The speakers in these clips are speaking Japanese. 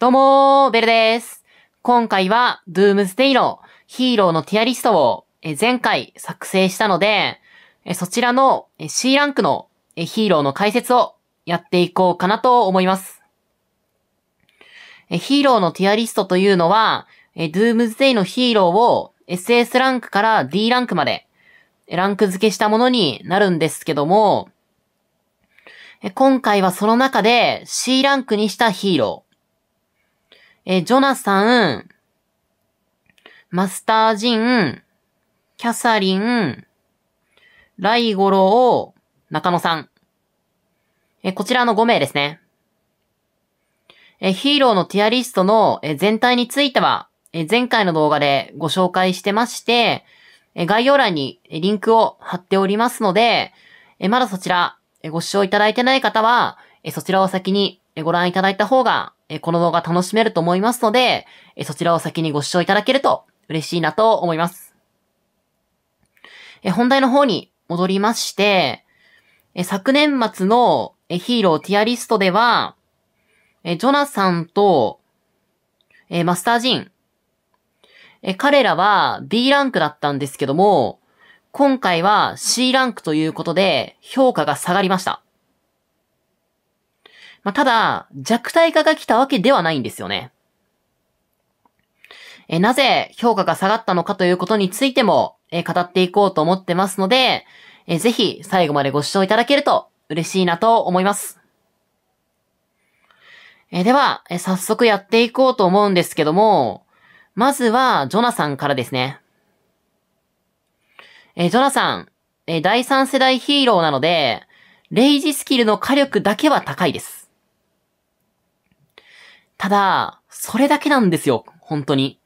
どうもー、ベルです。今回は、ドゥームズデイのヒーローのティアリストを前回作成したので、そちらの C ランクのヒーローの解説をやっていこうかなと思います。ヒーローのティアリストというのは、ドゥームズデイのヒーローを SS ランクから D ランクまでランク付けしたものになるんですけども、今回はその中で C ランクにしたヒーロー、えー、ジョナサン、マスタージン、キャサリン、ライゴロー、中野さん。えー、こちらの5名ですね。えー、ヒーローのティアリストの、えー、全体については、え前回の動画でご紹介してまして、え概要欄にリンクを貼っておりますので、えまだそちら、えご視聴いただいてない方は、えそちらを先にご覧いただいた方がえこの動画楽しめると思いますので、えそちらを先にご視聴いただけると嬉しいなと思います。え本題の方に戻りまして、え昨年末のえヒーローティアリストでは、えジョナサンと、えマスタージン、え彼らは B ランクだったんですけども、今回は C ランクということで評価が下がりました。まあ、ただ、弱体化が来たわけではないんですよね。えなぜ評価が下がったのかということについても、え語っていこうと思ってますので、えぜひ最後までご視聴いただけると嬉しいなと思います。えでは、え早速やっていこうと思うんですけども、まずは、ジョナさんからですね。えジョナさん、え第三世代ヒーローなので、レイジスキルの火力だけは高いです。ただ、それだけなんですよ。本当に。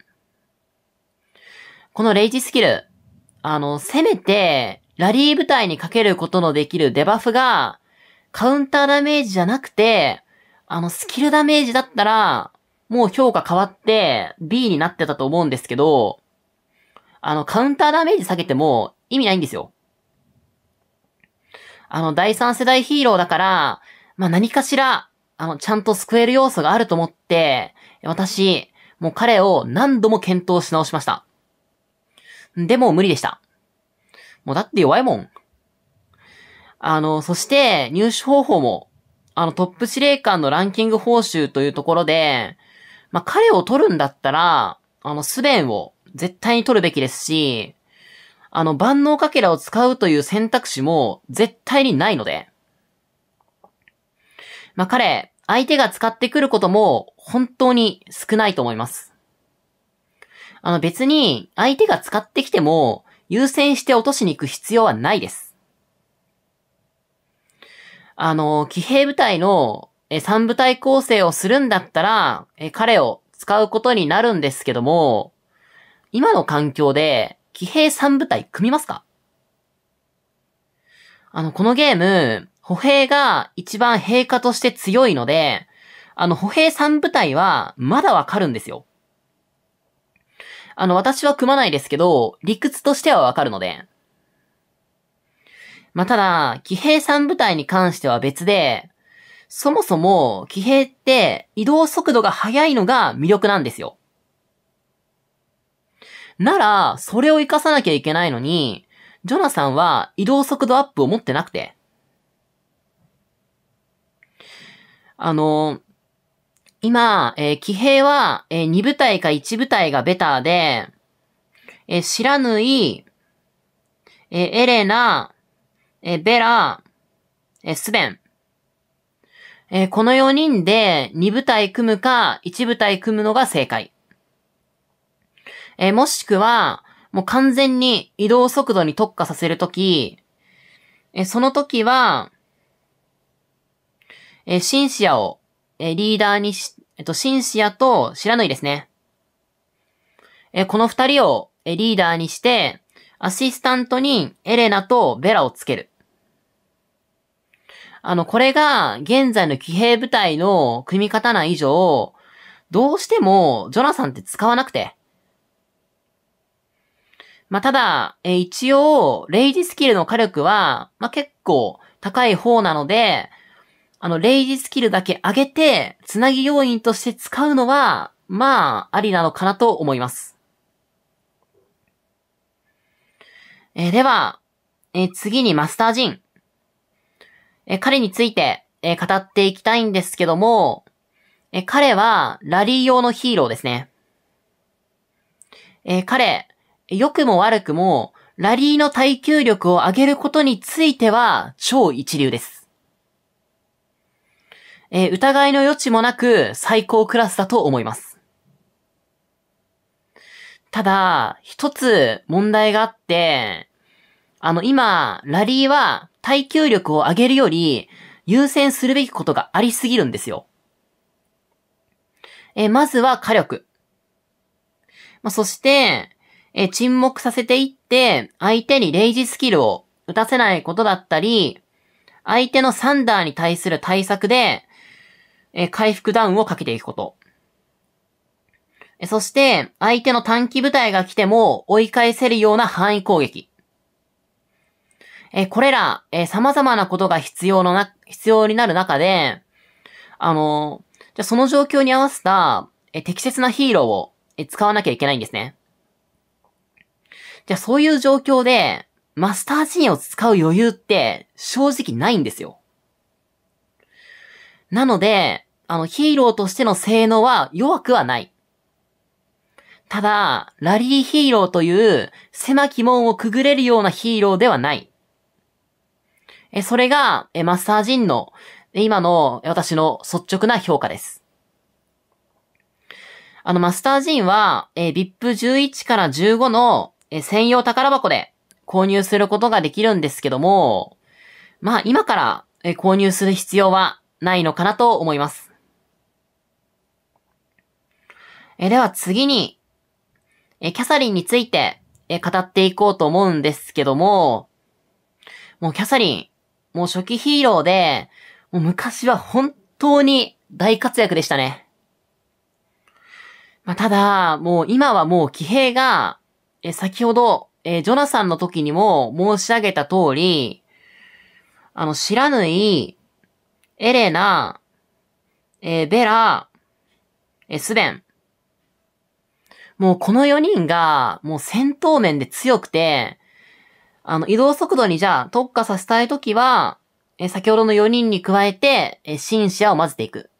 このレイジスキル。あの、せめて、ラリー部隊にかけることのできるデバフが、カウンターダメージじゃなくて、あの、スキルダメージだったら、もう評価変わって B になってたと思うんですけど、あの、カウンターダメージ下げても意味ないんですよ。あの、第三世代ヒーローだから、まあ、何かしら、あの、ちゃんと救える要素があると思って、私、もう彼を何度も検討し直しました。でも無理でした。もうだって弱いもん。あの、そして入手方法も、あのトップ司令官のランキング報酬というところで、まあ、彼を取るんだったら、あの、スベンを絶対に取るべきですし、あの、万能かけらを使うという選択肢も絶対にないので。まあ、彼、相手が使ってくることも本当に少ないと思います。あの別に相手が使ってきても優先して落としに行く必要はないです。あの、騎兵部隊の3部隊構成をするんだったら、彼を使うことになるんですけども、今の環境で騎兵3部隊組みますかあの、このゲーム、歩兵が一番兵科として強いので、あの、歩兵3部隊は、まだわかるんですよ。あの、私は組まないですけど、理屈としてはわかるので。まあ、ただ、騎兵3部隊に関しては別で、そもそも、騎兵って移動速度が速いのが魅力なんですよ。なら、それを活かさなきゃいけないのに、ジョナさんは移動速度アップを持ってなくて。あの、今、えー、騎兵は、えー、2部隊か1部隊がベターで、えー、知らぬい、えー、エレナ、えー、ベラ、えー、スベン。えー、この4人で2部隊組むか1部隊組むのが正解。えー、もしくは、もう完全に移動速度に特化させるとき、えー、その時は、えー、シンシアを、えー、リーダーにし、えっ、ー、と、シンシアとシラノイですね。えー、この二人を、えー、リーダーにして、アシスタントにエレナとベラをつける。あの、これが現在の騎兵部隊の組み方な以上、どうしてもジョナサンって使わなくて。まあ、ただ、え、一応、レイジスキルの火力は、まあ、結構高い方なので、あの、レイジスキルだけ上げて、つなぎ要因として使うのは、まあ、ありなのかなと思います。えー、では、えー、次にマスタージン。えー、彼について、え語っていきたいんですけども、え彼は、ラリー用のヒーローですね。え彼、良くも悪くも、ラリーの耐久力を上げることについては、超一流です。えー、疑いの余地もなく最高クラスだと思います。ただ、一つ問題があって、あの、今、ラリーは耐久力を上げるより優先するべきことがありすぎるんですよ。えー、まずは火力。まあ、そして、えー、沈黙させていって、相手にレイジスキルを打たせないことだったり、相手のサンダーに対する対策で、え回復ダウンをかけていくこと。えそして、相手の短期部隊が来ても追い返せるような範囲攻撃。えこれら、え様々なことが必要のな、必要になる中で、あのじゃその状況に合わせた、え適切なヒーローを、え使わなきゃいけないんですね。じゃそういう状況で、マスターンを使う余裕って正直ないんですよ。なので、あの、ヒーローとしての性能は弱くはない。ただ、ラリーヒーローという狭き門をくぐれるようなヒーローではない。え、それが、え、マッサージンの、今の私の率直な評価です。あの、マスタージンは、え VIP11 から15の、え専用宝箱で購入することができるんですけども、まあ、今から、え購入する必要はないのかなと思います。えでは次に、えキャサリンについて、え語っていこうと思うんですけども、もうキャサリン、もう初期ヒーローで、もう昔は本当に大活躍でしたね。まあ、ただ、もう今はもう騎兵が、え先ほど、えジョナサンの時にも申し上げた通り、あの、知らぬい、エレナ、えベラ、えスベン、もうこの4人が、もう戦闘面で強くて、あの、移動速度にじゃあ特化させたいときは、え、先ほどの4人に加えて、え、新シアを混ぜていく。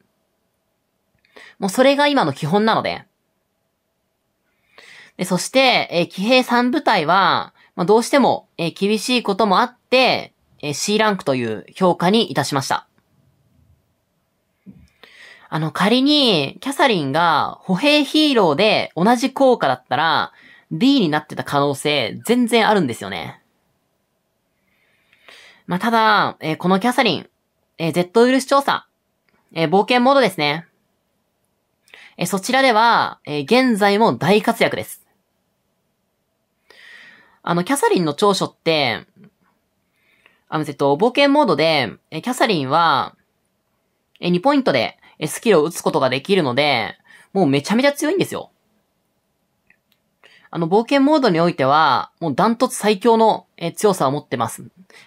もうそれが今の基本なので。で、そして、え、騎兵3部隊は、まあ、どうしても、え、厳しいこともあって、え、C ランクという評価にいたしました。あの、仮に、キャサリンが歩兵ヒーローで同じ効果だったら、D になってた可能性、全然あるんですよね。まあ、ただ、えー、このキャサリン、えー、Z ウイルス調査、えー、冒険モードですね。えー、そちらでは、え現在も大活躍です。あの、キャサリンの長所って、あの、えっと、冒険モードで、えキャサリンは、え2ポイントで、スキルを打つことができるので、もうめちゃめちゃ強いんですよ。あの、冒険モードにおいては、もうダントツ最強の強さを持ってます。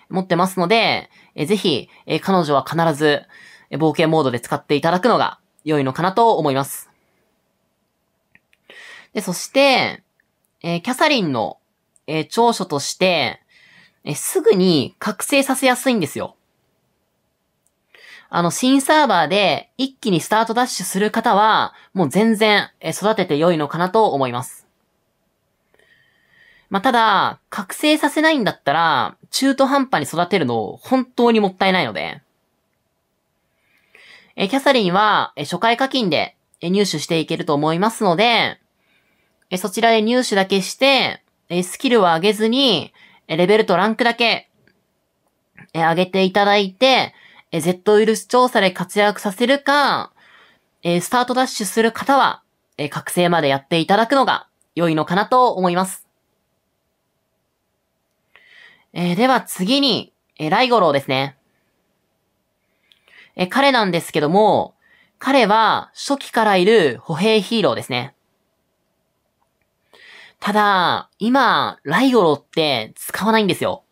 持ってますので、ぜひ、彼女は必ず、冒険モードで使っていただくのが良いのかなと思います。で、そして、えー、キャサリンの、えー、長所として、えー、すぐに覚醒させやすいんですよ。あの、新サーバーで一気にスタートダッシュする方は、もう全然育てて良いのかなと思います。まあ、ただ、覚醒させないんだったら、中途半端に育てるの本当にもったいないので。え、キャサリンは、え、初回課金で入手していけると思いますので、え、そちらで入手だけして、え、スキルは上げずに、え、レベルとランクだけ、え、上げていただいて、えッ Z ウイルス調査で活躍させるか、えー、スタートダッシュする方は、えー、覚醒までやっていただくのが良いのかなと思います。えー、では次に、えー、ライゴロウですね。えー、彼なんですけども、彼は初期からいる歩兵ヒーローですね。ただ、今、ライゴロウって使わないんですよ。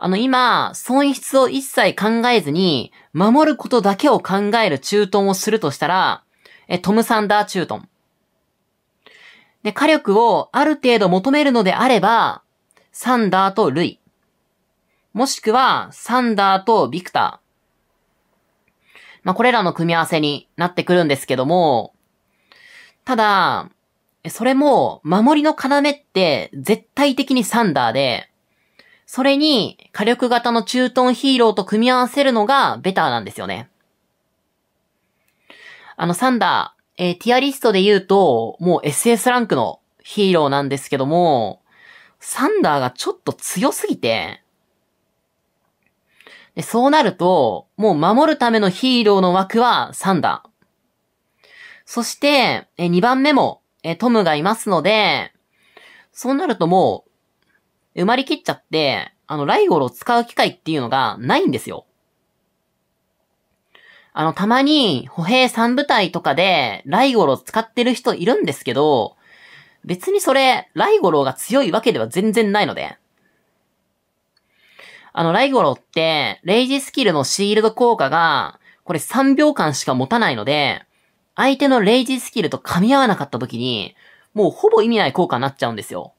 あの今、損失を一切考えずに、守ることだけを考える駐屯をするとしたら、え、トムサンダートン。で、火力をある程度求めるのであれば、サンダーとルイ。もしくは、サンダーとビクター。まあ、これらの組み合わせになってくるんですけども、ただ、それも、守りの要って絶対的にサンダーで、それに火力型の中トンヒーローと組み合わせるのがベターなんですよね。あの、サンダー、えー、ティアリストで言うと、もう SS ランクのヒーローなんですけども、サンダーがちょっと強すぎて、でそうなると、もう守るためのヒーローの枠はサンダー。そして、え2番目も、えトムがいますので、そうなるともう埋まりきっちゃって、あの、ライゴロを使う機会っていうのがないんですよ。あの、たまに、歩兵三部隊とかで、ライゴロを使ってる人いるんですけど、別にそれ、ライゴロが強いわけでは全然ないので。あの、ライゴロって、レイジスキルのシールド効果が、これ3秒間しか持たないので、相手のレイジスキルと噛み合わなかった時に、もうほぼ意味ない効果になっちゃうんですよ。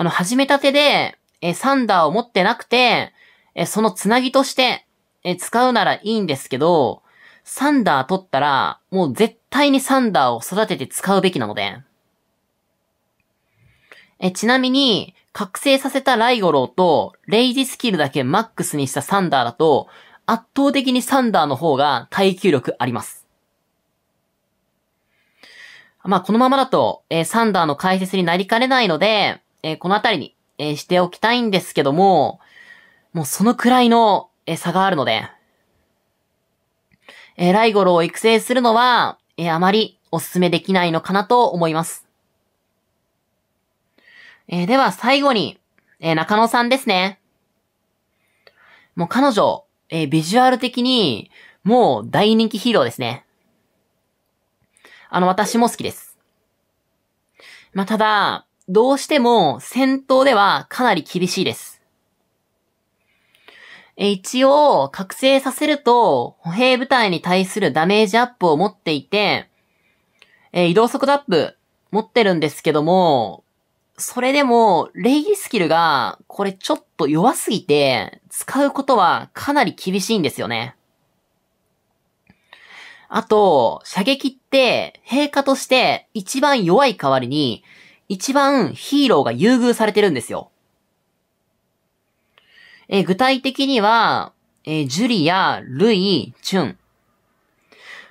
あの、始めたてで、えサンダーを持ってなくて、えそのつなぎとして、え使うならいいんですけど、サンダー取ったら、もう絶対にサンダーを育てて使うべきなので。え、ちなみに、覚醒させたライゴロウと、レイジスキルだけマックスにしたサンダーだと、圧倒的にサンダーの方が耐久力あります。まあ、このままだと、えー、サンダーの解説になりかねないので、えー、このあたりに、えー、しておきたいんですけども、もうそのくらいの、えー、差があるので、えー、ライゴロを育成するのは、えー、あまりお勧めできないのかなと思います。えー、では最後に、えー、中野さんですね。もう彼女、えー、ビジュアル的に、もう大人気ヒーローですね。あの、私も好きです。まあ、ただ、どうしても戦闘ではかなり厳しいです。一応、覚醒させると、歩兵部隊に対するダメージアップを持っていて、え移動速度アップ持ってるんですけども、それでも、礼儀スキルが、これちょっと弱すぎて、使うことはかなり厳しいんですよね。あと、射撃って、陛下として一番弱い代わりに、一番ヒーローが優遇されてるんですよ。え具体的には、えジュリア、ルイ、チュン。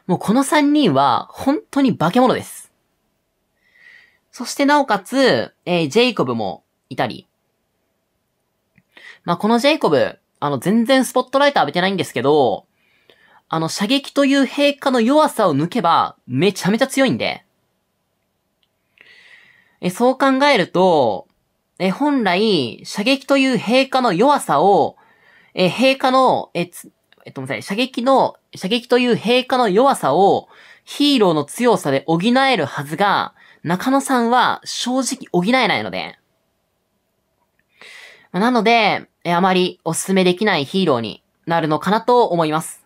もうこの三人は本当に化け物です。そしてなおかつ、えー、ジェイコブもいたり。まあ、このジェイコブ、あの、全然スポットライト浴びてないんですけど、あの、射撃という陛下の弱さを抜けば、めちゃめちゃ強いんで、えそう考えると、え本来、射撃という陛下の弱さを、え陛下の、えつ、えっと、ごめんなさい、射撃の、射撃という陛下の弱さを、ヒーローの強さで補えるはずが、中野さんは正直補えないので。なので、えあまりお勧めできないヒーローになるのかなと思います。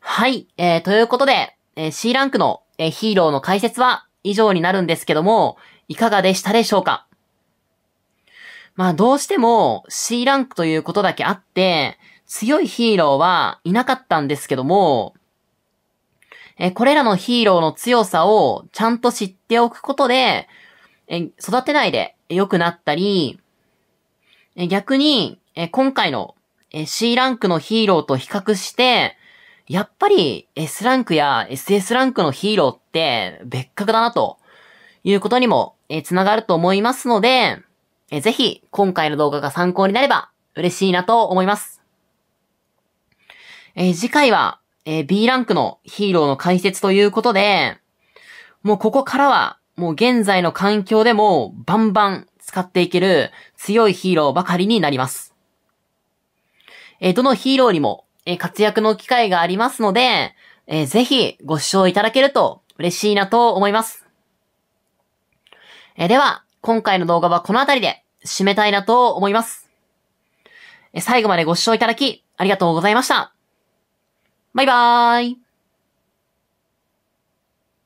はい。えー、ということで、えー、C ランクの、えー、ヒーローの解説は以上になるんですけども、いかがでしたでしょうかまあどうしても C ランクということだけあって、強いヒーローはいなかったんですけども、えこれらのヒーローの強さをちゃんと知っておくことで、え育てないで良くなったり、え逆に、え今回のえ C ランクのヒーローと比較して、やっぱり S ランクや SS ランクのヒーローって別格だなということにもつながると思いますので、ぜひ今回の動画が参考になれば嬉しいなと思います。え次回は、え B ランクのヒーローの解説ということで、もうここからはもう現在の環境でもバンバン使っていける強いヒーローばかりになります。えどのヒーローにもえ活躍の機会がありますので、えー、ぜひご視聴いただけると嬉しいなと思います。えー、では、今回の動画はこの辺りで締めたいなと思います。えー、最後までご視聴いただきありがとうございました。バイバーイ。